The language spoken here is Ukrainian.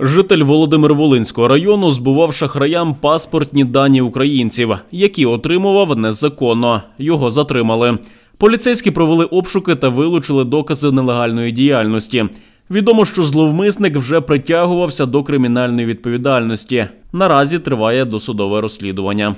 Житель Володимир Волинського району збував шахраям паспортні дані українців, які отримував незаконно. Його затримали. Поліцейські провели обшуки та вилучили докази нелегальної діяльності. Відомо, що зловмисник вже притягувався до кримінальної відповідальності. Наразі триває досудове розслідування.